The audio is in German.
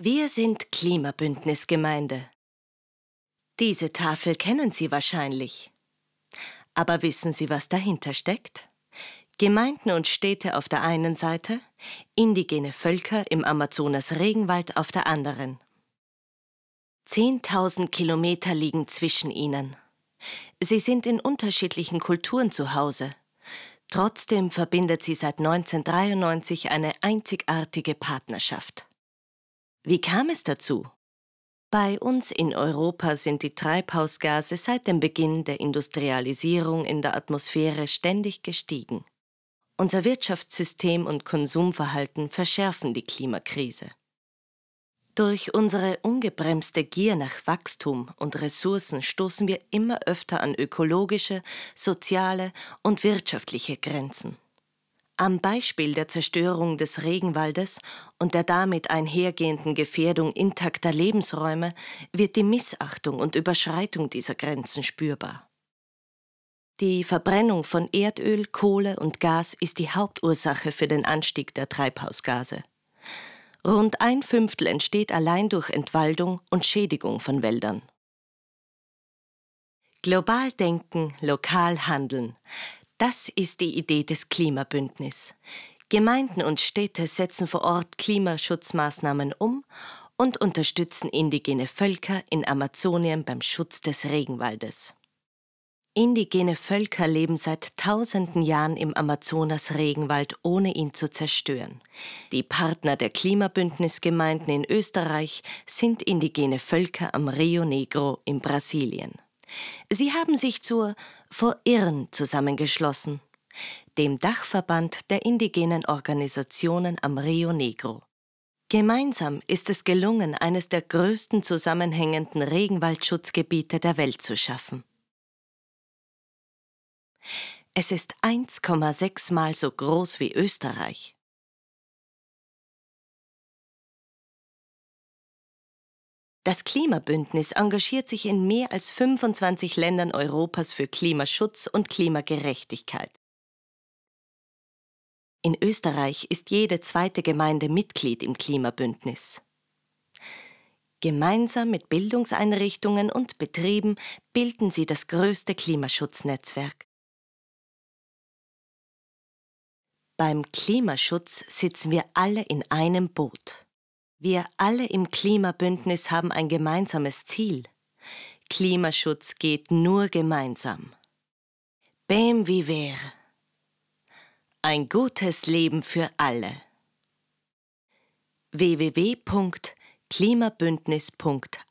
Wir sind Klimabündnisgemeinde. Diese Tafel kennen Sie wahrscheinlich. Aber wissen Sie, was dahinter steckt? Gemeinden und Städte auf der einen Seite, indigene Völker im Amazonas-Regenwald auf der anderen. Zehntausend Kilometer liegen zwischen ihnen. Sie sind in unterschiedlichen Kulturen zu Hause. Trotzdem verbindet sie seit 1993 eine einzigartige Partnerschaft. Wie kam es dazu? Bei uns in Europa sind die Treibhausgase seit dem Beginn der Industrialisierung in der Atmosphäre ständig gestiegen. Unser Wirtschaftssystem und Konsumverhalten verschärfen die Klimakrise. Durch unsere ungebremste Gier nach Wachstum und Ressourcen stoßen wir immer öfter an ökologische, soziale und wirtschaftliche Grenzen. Am Beispiel der Zerstörung des Regenwaldes und der damit einhergehenden Gefährdung intakter Lebensräume wird die Missachtung und Überschreitung dieser Grenzen spürbar. Die Verbrennung von Erdöl, Kohle und Gas ist die Hauptursache für den Anstieg der Treibhausgase. Rund ein Fünftel entsteht allein durch Entwaldung und Schädigung von Wäldern. Global denken, lokal handeln. Das ist die Idee des Klimabündnis. Gemeinden und Städte setzen vor Ort Klimaschutzmaßnahmen um und unterstützen indigene Völker in Amazonien beim Schutz des Regenwaldes. Indigene Völker leben seit tausenden Jahren im Amazonas-Regenwald, ohne ihn zu zerstören. Die Partner der Klimabündnisgemeinden in Österreich sind indigene Völker am Rio Negro in Brasilien. Sie haben sich zur Verirren zusammengeschlossen, dem Dachverband der indigenen Organisationen am Rio Negro. Gemeinsam ist es gelungen, eines der größten zusammenhängenden Regenwaldschutzgebiete der Welt zu schaffen. Es ist 1,6 Mal so groß wie Österreich. Das Klimabündnis engagiert sich in mehr als 25 Ländern Europas für Klimaschutz und Klimagerechtigkeit. In Österreich ist jede zweite Gemeinde Mitglied im Klimabündnis. Gemeinsam mit Bildungseinrichtungen und Betrieben bilden sie das größte Klimaschutznetzwerk. Beim Klimaschutz sitzen wir alle in einem Boot. Wir alle im Klimabündnis haben ein gemeinsames Ziel. Klimaschutz geht nur gemeinsam. Bem viver. Ein gutes Leben für alle. www.klimabündnis.at